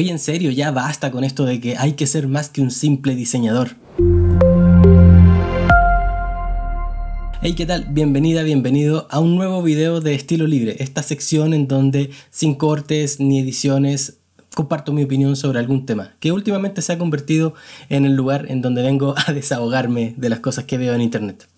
Hoy en serio, ya basta con esto de que hay que ser más que un simple diseñador. Hey, ¿qué tal? Bienvenida, bienvenido a un nuevo video de Estilo Libre, esta sección en donde sin cortes ni ediciones comparto mi opinión sobre algún tema, que últimamente se ha convertido en el lugar en donde vengo a desahogarme de las cosas que veo en internet.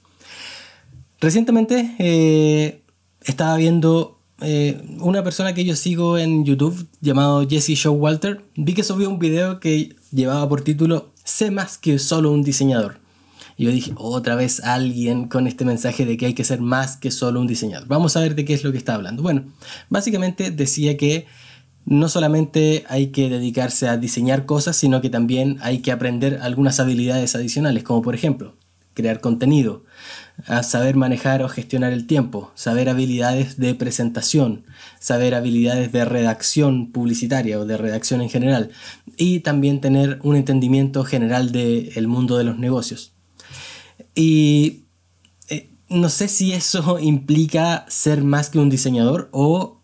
Recientemente eh, estaba viendo eh, una persona que yo sigo en YouTube llamado Jesse Showalter, vi que subió un video que llevaba por título Sé más que solo un diseñador. Y yo dije, otra vez alguien con este mensaje de que hay que ser más que solo un diseñador. Vamos a ver de qué es lo que está hablando. Bueno, básicamente decía que no solamente hay que dedicarse a diseñar cosas, sino que también hay que aprender algunas habilidades adicionales, como por ejemplo crear contenido, saber manejar o gestionar el tiempo, saber habilidades de presentación, saber habilidades de redacción publicitaria o de redacción en general y también tener un entendimiento general del mundo de los negocios. Y eh, no sé si eso implica ser más que un diseñador o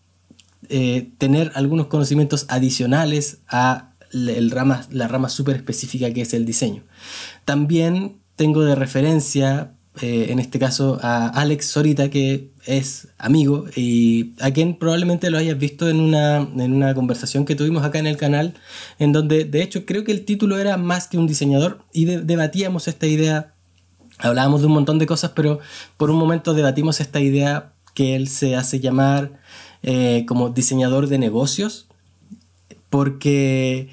eh, tener algunos conocimientos adicionales a el rama, la rama súper específica que es el diseño. También tengo de referencia, eh, en este caso, a Alex Sorita, que es amigo y a quien probablemente lo hayas visto en una, en una conversación que tuvimos acá en el canal, en donde de hecho creo que el título era Más que un diseñador y debatíamos esta idea, hablábamos de un montón de cosas, pero por un momento debatimos esta idea que él se hace llamar eh, como diseñador de negocios, porque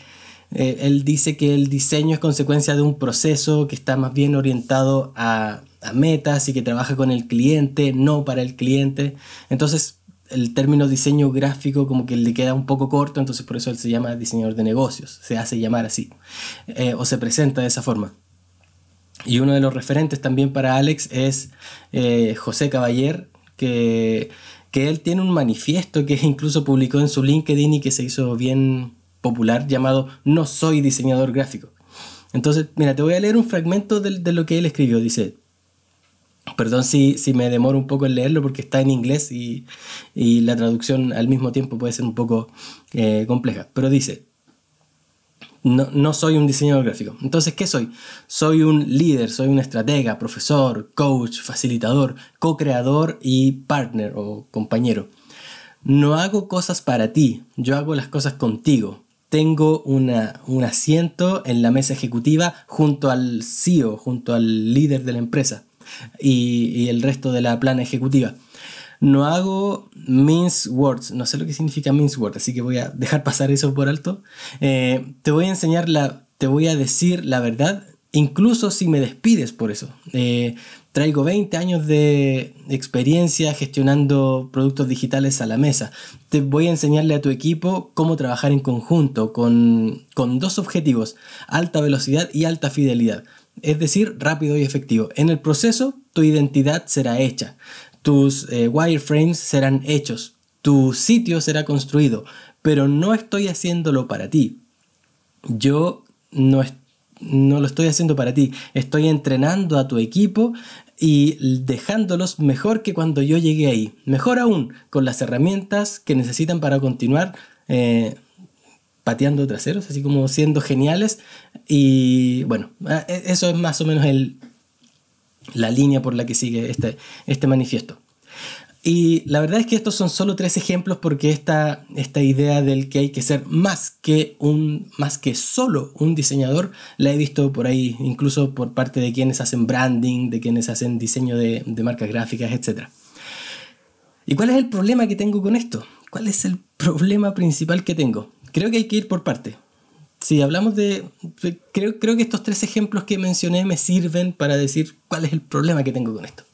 eh, él dice que el diseño es consecuencia de un proceso que está más bien orientado a, metas y que trabaja con el cliente, no para el cliente. Entonces, el término diseño gráfico como que le queda un poco corto, entonces por eso él se llama diseñador de negocios, se hace llamar así, eh, o se presenta de esa forma. Y uno de los referentes también para Alex es eh, José Caballer, que, que él tiene un manifiesto que incluso publicó en su LinkedIn y que se hizo bien popular llamado No soy diseñador gráfico. Entonces, mira, te voy a leer un fragmento de, lo que él escribió. Dice, Perdón si, si, me demoro un poco en leerlo porque está en inglés y, la traducción al mismo tiempo puede ser un poco eh, compleja. Pero dice, no, no, soy un diseñador gráfico. Entonces, ¿qué soy? Soy un líder, soy un estratega, profesor, coach, facilitador, co-creador y partner o compañero. No hago cosas para ti, yo hago las cosas contigo tengo un asiento en la mesa ejecutiva junto al CEO, junto al líder de la empresa y, el resto de la plana ejecutiva. No hago means words, no sé lo que significa means word así que voy a dejar pasar eso por alto. Eh, te voy a enseñar la, te voy a decir la verdad, incluso si me despides por eso. Eh, Traigo 20 años de experiencia gestionando productos digitales a la mesa. Te voy a enseñarle a tu equipo cómo trabajar en conjunto con, dos objetivos, alta velocidad y alta fidelidad. Es decir, rápido y efectivo. En el proceso, tu identidad será hecha, tus eh, wireframes serán hechos, tu sitio será construido, pero no estoy haciéndolo para ti. Yo no no lo estoy haciendo para ti, estoy entrenando a tu equipo y dejándolos mejor que cuando yo llegué ahí. Mejor aún, con las herramientas que necesitan para continuar eh, pateando traseros, así como siendo geniales. Y bueno, ah, e-, eso es más o menos la línea por la que sigue este, este manifiesto. Y la verdad es que estos son solo tres ejemplos porque esta, esta idea del que hay que ser más que, un, más que solo un diseñador la he visto por ahí, incluso por parte de quienes hacen branding, de quienes hacen diseño de, de marcas gráficas, etc. ¿Y cuál es el problema que tengo con esto? ¿Cuál es el problema principal que tengo? Creo que hay que ir por parte. Si hablamos de... Creo, creo que estos tres ejemplos que mencioné me sirven para decir cuál es el problema que tengo con esto.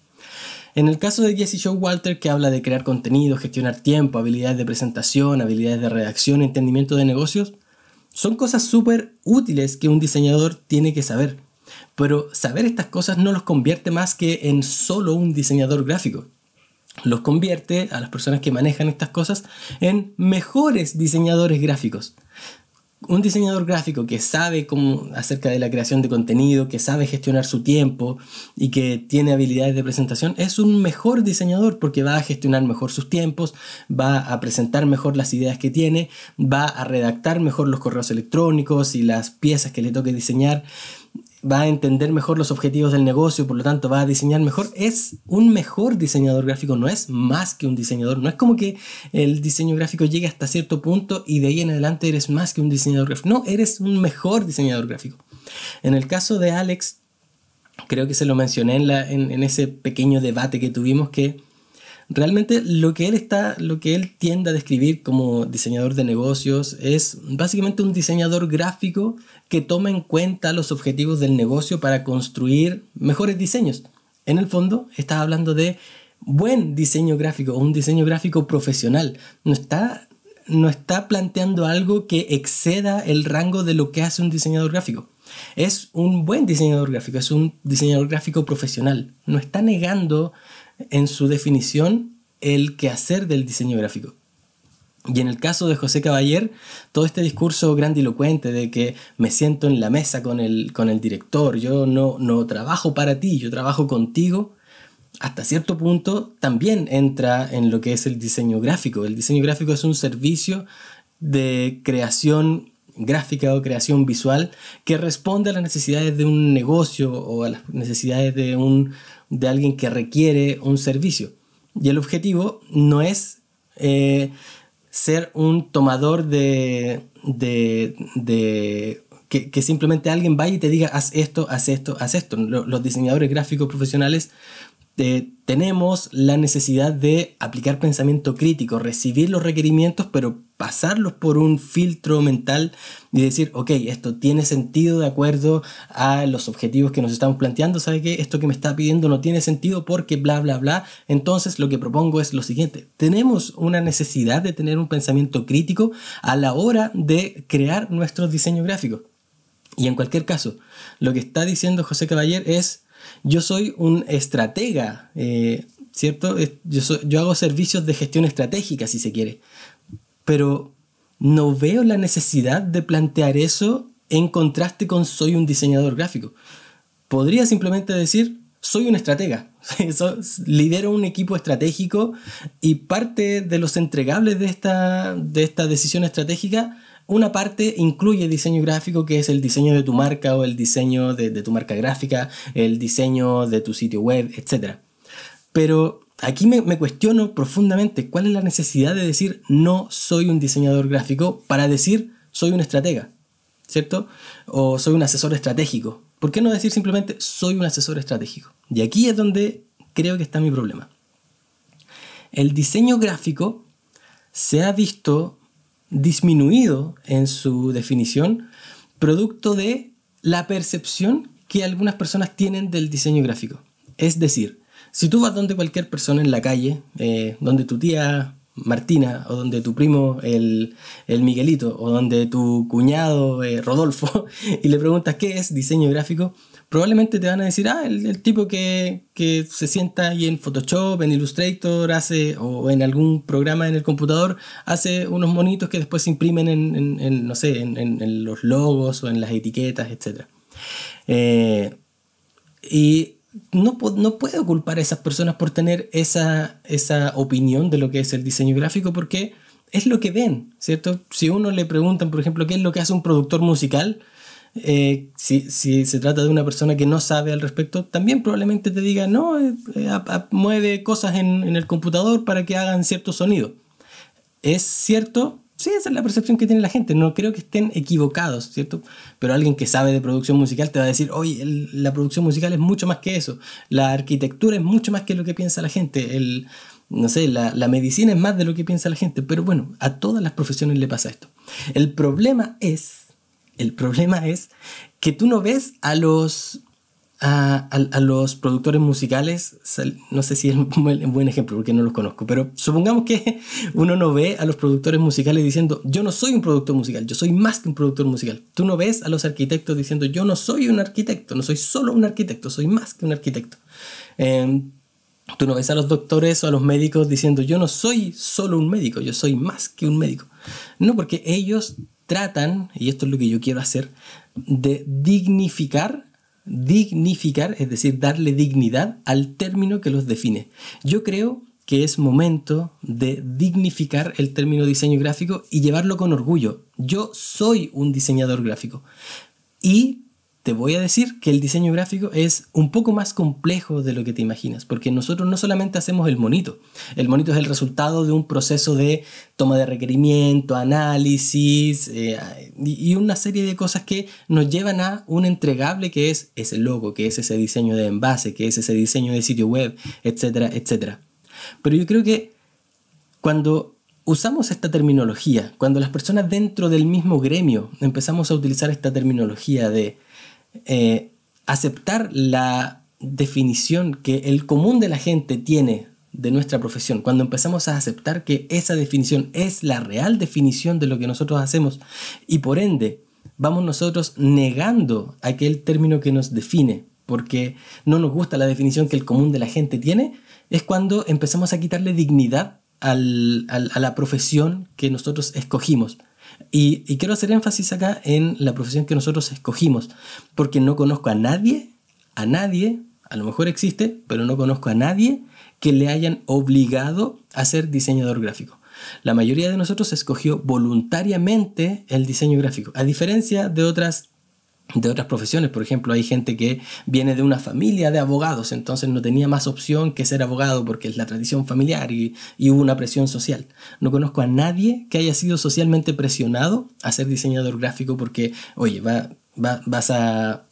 En el caso de Jesse Walter que habla de crear contenido, gestionar tiempo, habilidades de presentación, habilidades de redacción, entendimiento de negocios, son cosas súper útiles que un diseñador tiene que saber. Pero saber estas cosas no los convierte más que en solo un diseñador gráfico. Los convierte a las personas que manejan estas cosas en mejores diseñadores gráficos un diseñador gráfico que sabe cómo, acerca de la creación de contenido, que sabe gestionar su tiempo y que tiene habilidades de presentación, es un mejor diseñador porque va a gestionar mejor sus tiempos, va a presentar mejor las ideas que tiene, va a redactar mejor los correos electrónicos y las piezas que le toque diseñar va a entender mejor los objetivos del negocio, por lo tanto va a diseñar mejor, es un mejor diseñador gráfico, no es más que un diseñador, no es como que el diseño gráfico llegue hasta cierto punto y de ahí en adelante eres más que un diseñador gráfico, no, eres un mejor diseñador gráfico. En el caso de Alex, creo que se lo mencioné en, en ese pequeño debate que tuvimos que realmente lo que él está, lo que él tiende a describir como diseñador de negocios es básicamente un diseñador gráfico que toma en cuenta los objetivos del negocio para construir mejores diseños. En el fondo, está hablando de buen diseño gráfico o un diseño gráfico profesional. No está, no está planteando algo que exceda el rango de lo que hace un diseñador gráfico. Es un buen diseñador gráfico, es un diseñador gráfico profesional. No está negando en su definición el quehacer del diseño gráfico. Y en el caso de José Caballer, todo este discurso grandilocuente de que me siento en la mesa con el, con el director, yo no, no trabajo para ti, yo trabajo contigo, hasta cierto punto también entra en lo que es el diseño gráfico. El diseño gráfico es un servicio de creación gráfica o creación visual que responde a las necesidades de un negocio o a las necesidades de, un, alguien que requiere un servicio. Y el objetivo no es eh, ser un tomador de... que, simplemente alguien vaya y te diga, haz esto, haz esto, haz esto. Los diseñadores gráficos profesionales eh, tenemos la necesidad de aplicar pensamiento crítico, recibir los requerimientos, pero pasarlos por un filtro mental y decir, ok, esto tiene sentido de acuerdo a los objetivos que nos estamos planteando, ¿sabe qué? Esto que me está pidiendo no tiene sentido porque bla, bla, bla. Entonces lo que propongo es lo siguiente, tenemos una necesidad de tener un pensamiento crítico a la hora de crear nuestro diseño gráfico. Y en cualquier caso, lo que está diciendo José Caballer es, yo soy un estratega, eh, ¿cierto? Yo, yo hago servicios de gestión estratégica, si se quiere pero no veo la necesidad de plantear eso en contraste con soy un diseñador gráfico. Podría simplemente decir, soy un estratega, lidero un equipo estratégico y parte de los entregables de esta, de decisión estratégica, una parte incluye diseño gráfico, que es el diseño de tu marca o el diseño de, de tu marca gráfica, el diseño de tu sitio web, etc. Pero aquí me, cuestiono profundamente cuál es la necesidad de decir no soy un diseñador gráfico para decir soy un estratega, ¿cierto? O soy un asesor estratégico. ¿Por qué no decir simplemente soy un asesor estratégico? Y aquí es donde creo que está mi problema. El diseño gráfico se ha visto disminuido en su definición producto de la percepción que algunas personas tienen del diseño gráfico. Es decir, si tú vas donde cualquier persona en la calle, eh, donde tu tía Martina, o donde tu primo el, Miguelito, o donde tu cuñado eh, Rodolfo, y le preguntas qué es diseño gráfico, probablemente te van a decir, ah, el, tipo que, se sienta ahí en Photoshop, en Illustrator, hace, o en algún programa en el computador, hace unos monitos que después se imprimen en, en, no sé, en, los logos o en las etiquetas, etc. Eh, y no, no puedo culpar a esas personas por tener esa, opinión de lo que es el diseño gráfico porque es lo que ven, ¿cierto? Si uno le preguntan, por ejemplo, qué es lo que hace un productor musical, eh, si, se trata de una persona que no sabe al respecto, también probablemente te diga, no, eh, eh, mueve cosas en, en el computador para que hagan cierto sonido. Es cierto, Sí, esa es la percepción que tiene la gente. No creo que estén equivocados, ¿cierto? Pero alguien que sabe de producción musical te va a decir, oye, la producción musical es mucho más que eso. La arquitectura es mucho más que lo que piensa la gente. El, no sé, la medicina es más de lo que piensa la gente. Pero bueno, a todas las profesiones le pasa esto. El problema es, el problema es que tú no ves a los a, los productores musicales, no sé si es un buen ejemplo porque no los conozco, pero supongamos que uno no ve a los productores musicales diciendo, yo no soy un productor musical, yo soy más que un productor musical. Tú no ves a los arquitectos diciendo, yo no soy un arquitecto, no soy solo un arquitecto, soy más que un arquitecto. Em, tú no ves a los doctores o a los médicos diciendo, yo no soy solo un médico, yo soy más que un médico. No, porque ellos tratan, y esto es lo que yo quiero hacer, de dignificar dignificar, es decir, darle dignidad al término que los define. Yo creo que es momento de dignificar el término diseño gráfico y llevarlo con orgullo. Yo soy un diseñador gráfico. Y te voy a decir que el diseño gráfico es un poco más complejo de lo que te imaginas, porque nosotros no solamente hacemos el monito, el monito es el resultado de un proceso de toma de requerimiento, análisis eh, y una serie de cosas que nos llevan a un entregable que es ese logo, que es ese diseño de envase, que es ese diseño de sitio web, etcétera, etcétera. Pero yo creo que cuando usamos esta terminología, cuando las personas dentro del mismo gremio empezamos a utilizar esta terminología de eh, aceptar la definición que el común de la gente tiene de nuestra profesión, cuando empezamos a aceptar que esa definición es la real definición de lo que nosotros hacemos y por ende vamos nosotros negando aquel término que nos define, porque no nos gusta la definición que el común de la gente tiene, es cuando empezamos a quitarle dignidad a la profesión que nosotros escogimos. Y, quiero hacer énfasis acá en la profesión que nosotros escogimos, porque no conozco a nadie, a nadie, a lo mejor existe, pero no conozco a nadie que le hayan obligado a ser diseñador gráfico. La mayoría de nosotros escogió voluntariamente el diseño gráfico, a diferencia de otras de otras profesiones. Por ejemplo, hay gente que viene de una familia de abogados, entonces no tenía más opción que ser abogado porque es la tradición familiar y, hubo una presión social. No conozco a nadie que haya sido socialmente presionado a ser diseñador gráfico porque, oye, vas a,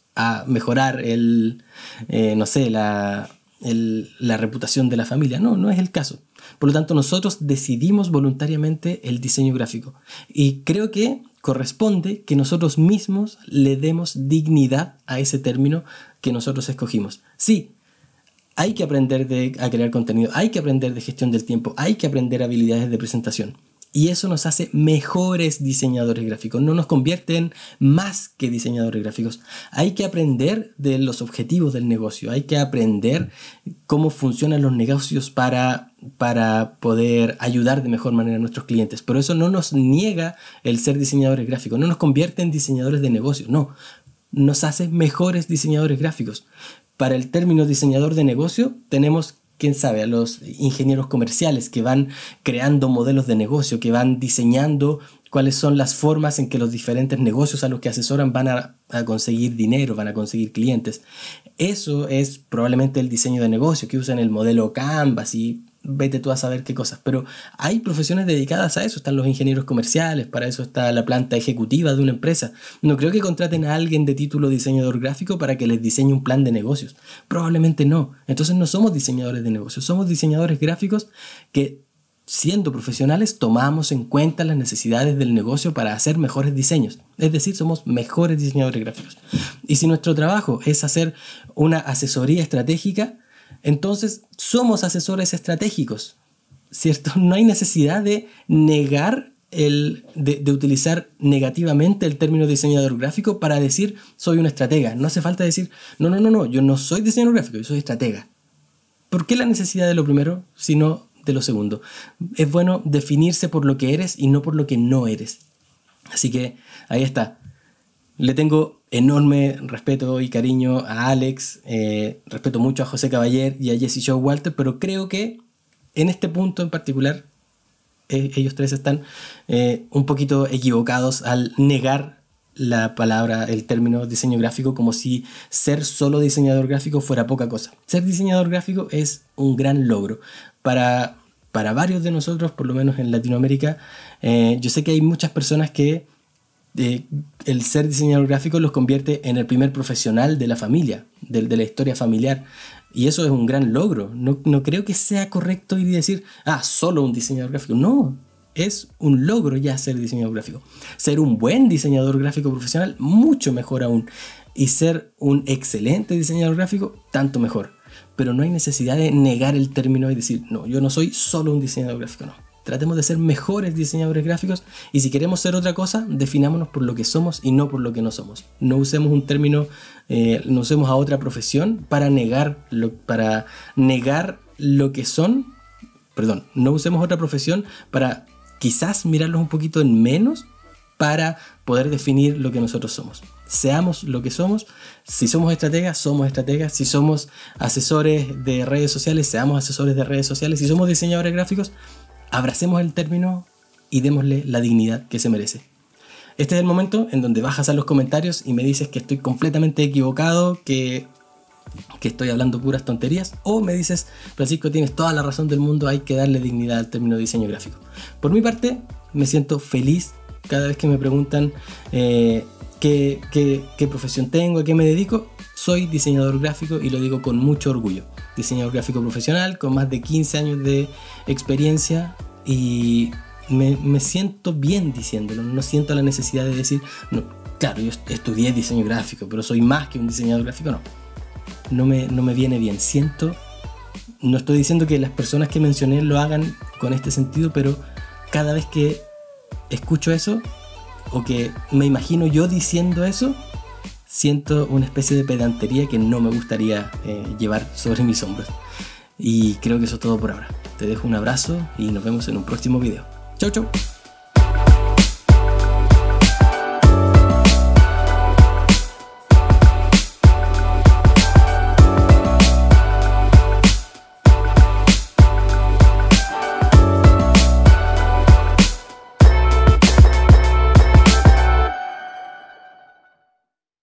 mejorar el, eh, no sé, la, la reputación de la familia. No, no es el caso. Por lo tanto, nosotros decidimos voluntariamente el diseño gráfico. Y creo que corresponde que nosotros mismos le demos dignidad a ese término que nosotros escogimos. Sí, hay que aprender a crear contenido, hay que aprender de gestión del tiempo, hay que aprender habilidades de presentación y eso nos hace mejores diseñadores gráficos, no nos convierte más que diseñadores gráficos. Hay que aprender de los objetivos del negocio, hay que aprender cómo funcionan los negocios para, para poder ayudar de mejor manera a nuestros clientes. Pero eso no nos niega el ser diseñadores gráficos, no nos convierte en diseñadores de negocios, no, nos hace mejores diseñadores gráficos. Para el término diseñador de negocio tenemos quién sabe, a los ingenieros comerciales que van creando modelos de negocio, que van diseñando cuáles son las formas en que los diferentes negocios a los que asesoran van a, conseguir dinero, van a conseguir clientes. Eso es probablemente el diseño de negocio, que usan el modelo Canvas y vete tú a saber qué cosas, pero hay profesiones dedicadas a eso, están los ingenieros comerciales, para eso está la planta ejecutiva de una empresa. No creo que contraten a alguien de título diseñador gráfico para que les diseñe un plan de negocios, probablemente no. Entonces no somos diseñadores de negocios, somos diseñadores gráficos que siendo profesionales tomamos en cuenta las necesidades del negocio para hacer mejores diseños. Es decir, somos mejores diseñadores gráficos. Y si nuestro trabajo es hacer una asesoría estratégica, entonces, somos asesores estratégicos, ¿cierto? No hay necesidad de negar el, de, utilizar negativamente el término diseñador gráfico para decir soy una estratega. No hace falta decir, no, no, no, no, yo no soy diseñador gráfico, yo soy estratega. ¿Por qué la necesidad de lo primero, sino de lo segundo? Es bueno definirse por lo que eres y no por lo que no eres. Así que ahí está. Le tengo enorme respeto y cariño a Alex, eh, respeto mucho a José Caballer y a Jesse Show Walter, pero creo que en este punto en particular eh, ellos tres están eh, un poquito equivocados al negar la palabra, el término diseño gráfico, como si ser solo diseñador gráfico fuera poca cosa. Ser diseñador gráfico es un gran logro. Para, para varios de nosotros, por lo menos en Latinoamérica, yo sé que hay muchas personas que eh, el ser diseñador gráfico los convierte en el primer profesional de la familia, de, la historia familiar. Y eso es un gran logro. No, creo que sea correcto ir y decir, ah, solo un diseñador gráfico. No, es un logro ya ser diseñador gráfico. Ser un buen diseñador gráfico profesional, mucho mejor aún. Y ser un excelente diseñador gráfico, tanto mejor. Pero no hay necesidad de negar el término y decir, no, yo no soy solo un diseñador gráfico, no. Tratemos de ser mejores diseñadores gráficos y si queremos ser otra cosa, definámonos por lo que somos y no por lo que no somos. No usemos un término, eh, no usemos a otra profesión para negar, lo, para negar lo que son. Perdón, no usemos otra profesión para quizás mirarlos un poquito en menos para poder definir lo que nosotros somos. Seamos lo que somos. Si somos estrategas, somos estrategas. Si somos asesores de redes sociales, seamos asesores de redes sociales. Si somos diseñadores gráficos, abracemos el término y démosle la dignidad que se merece. Este es el momento en donde bajas a los comentarios y me dices que estoy completamente equivocado, que, estoy hablando puras tonterías, o me dices, Francisco, tienes toda la razón del mundo, hay que darle dignidad al término diseño gráfico. Por mi parte, me siento feliz cada vez que me preguntan eh, qué profesión tengo, a qué me dedico. Soy diseñador gráfico y lo digo con mucho orgullo diseñador gráfico profesional con más de 15 años de experiencia y me, siento bien diciéndolo, no siento la necesidad de decir, no, claro, yo estudié diseño gráfico, pero soy más que un diseñador gráfico, no. No me, no me viene bien, siento, no estoy diciendo que las personas que mencioné lo hagan con este sentido, pero cada vez que escucho eso o que me imagino yo diciendo eso, siento una especie de pedantería que no me gustaría eh, llevar sobre mis hombros. Y creo que eso es todo por ahora. Te dejo un abrazo y nos vemos en un próximo video. Chau, chau.